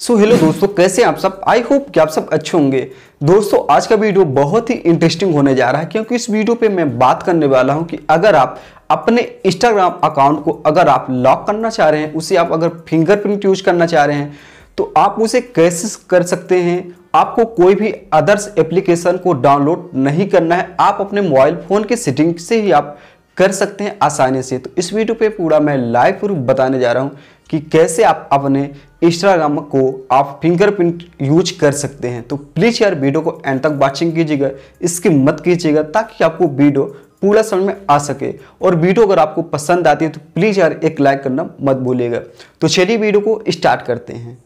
सो so, hello दोस्तों कैसे आप सब आई होप कि आप सब अच्छे होंगे दोस्तों आज का वीडियो बहुत ही इंटरेस्टिंग होने जा रहा है क्योंकि इस वीडियो पे मैं बात करने वाला हूं कि अगर आप अपने इंस्टाग्राम अकाउंट को अगर आप लॉक करना चाह रहे हैं उसे आप अगर फिंगरप्रिंट यूज करना चाह रहे हैं तो आप उसे कैसे कर सकते हैं आपको कोई भी अदर्स एप्लीकेशन को डाउनलोड नहीं करना है आप अपने मोबाइल फ़ोन के सेटिंग से ही आप कर सकते हैं आसानी से तो इस वीडियो पे पूरा मैं लाइव प्रूफ बताने जा रहा हूँ कि कैसे आप अपने इंस्टाग्राम को आप फिंगरप्रिंट यूज कर सकते हैं तो प्लीज़ यार वीडियो को एंड तक वॉचिंग कीजिएगा इसकी मत कीजिएगा ताकि आपको वीडियो पूरा समझ में आ सके और वीडियो अगर आपको पसंद आती है तो प्लीज़ यार एक लाइक करना मत भूलिएगा तो चलिए वीडियो को स्टार्ट करते हैं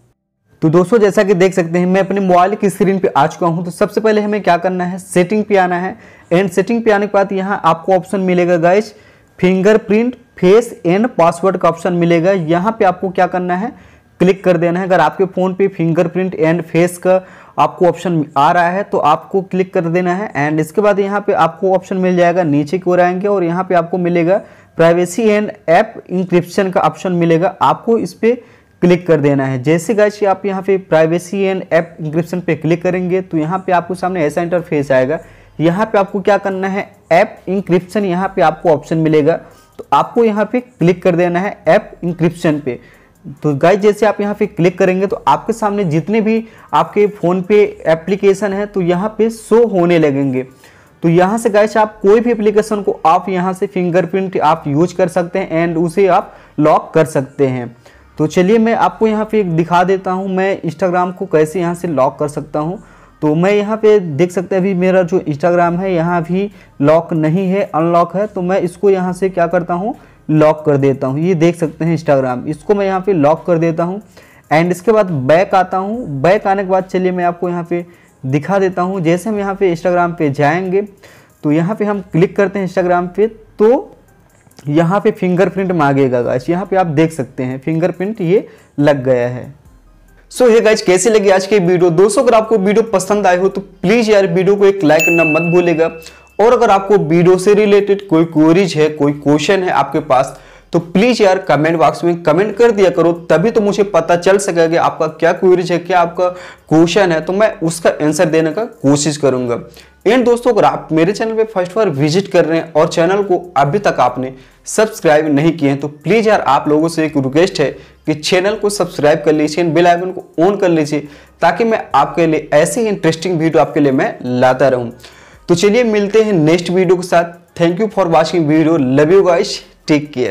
तो दोस्तों जैसा कि देख सकते हैं मैं अपने मोबाइल की स्क्रीन पे आ चुका हूँ तो सबसे पहले हमें क्या करना है सेटिंग पे आना है एंड सेटिंग पे आने के बाद यहाँ आपको ऑप्शन मिलेगा guys fingerprint face and password का ऑप्शन मिलेगा यहाँ पे आपको क्या करना है क्लिक कर देना है अगर आपके फ़ोन पे फिंगरप्रिंट एंड फेस का आपको ऑप्शन आ रहा है तो आपको क्लिक कर देना है एंड इसके बाद यहाँ पे आपको ऑप्शन मिल जाएगा नीचे की ओर आएंगे और यहाँ पे आपको मिलेगा प्राइवेसी एंड ऐप इंक्रिप्शन का ऑप्शन मिलेगा आपको इस पर क्लिक कर देना है जैसे गाइस आप यहाँ पे प्राइवेसी एंड ऐप इंक्रिप्शन पे क्लिक करेंगे तो यहाँ पे आपको सामने ऐसा इंटरफेस आएगा यहाँ पे आपको क्या करना है ऐप इंक्रिप्शन यहाँ पे आपको ऑप्शन मिलेगा तो आपको यहाँ पे क्लिक कर देना है ऐप इंक्रिप्शन पे तो गाइज जैसे आप यहाँ पे क्लिक करेंगे तो आपके सामने जितने भी आपके फ़ोन पे एप्लीकेशन है तो यहाँ पे शो होने लगेंगे तो यहाँ से गाइज आप कोई भी एप्लीकेशन को आप यहाँ से फिंगरप्रिंट आप यूज कर सकते हैं एंड उसे आप लॉक कर सकते हैं तो चलिए मैं आपको यहाँ पे दिखा देता हूँ मैं इंस्टाग्राम को कैसे यहाँ से लॉक कर सकता हूँ तो मैं यहाँ पे देख सकते हैं अभी मेरा जो इंस्टाग्राम है यहाँ भी लॉक नहीं है अनलॉक है तो मैं इसको यहाँ से क्या करता हूँ लॉक कर देता हूँ ये देख सकते हैं इंस्टाग्राम इसको मैं यहाँ पे लॉक कर देता हूँ एंड इसके बाद बैक आता हूँ बैक आने के बाद चलिए मैं आपको यहाँ पे दिखा देता हूँ जैसे हम यहाँ पे इंस्टाग्राम पे जाएंगे तो यहाँ पे हम क्लिक करते हैं इंस्टाग्राम पे तो यहाँ पे फिंगरप्रिंट मांगेगा गाइस यहाँ पे आप देख सकते हैं फिंगरप्रिंट ये लग गया है सो ये गाइज कैसे लगी आज की वीडियो दोस्तों अगर आपको वीडियो पसंद आए हो तो प्लीज यार वीडियो को एक लाइक करना मत भूलेगा और अगर आपको वीडियो से रिलेटेड कोई क्वेरीज है कोई क्वेश्चन है आपके पास तो प्लीज यार कमेंट बॉक्स में कमेंट कर दिया करो तभी तो मुझे पता चल सकेगा आपका क्या क्वेरीज है क्या आपका क्वेश्चन है तो मैं उसका आंसर देने का कोशिश करूंगा एंड दोस्तों अगर आप मेरे चैनल पे फर्स्ट बार विजिट कर रहे हैं और चैनल को अभी तक आपने सब्सक्राइब नहीं किए हैं तो प्लीज़ यार आप लोगों से एक रिक्वेस्ट है कि चैनल को सब्सक्राइब कर लीजिए एंड बेल आइकन को ऑन कर लीजिए ताकि मैं आपके लिए ऐसे ही इंटरेस्टिंग वीडियो आपके लिए मैं लाता रहूँ तो चलिए मिलते हैं नेक्स्ट वीडियो के साथ thank you for watching video love you guys take care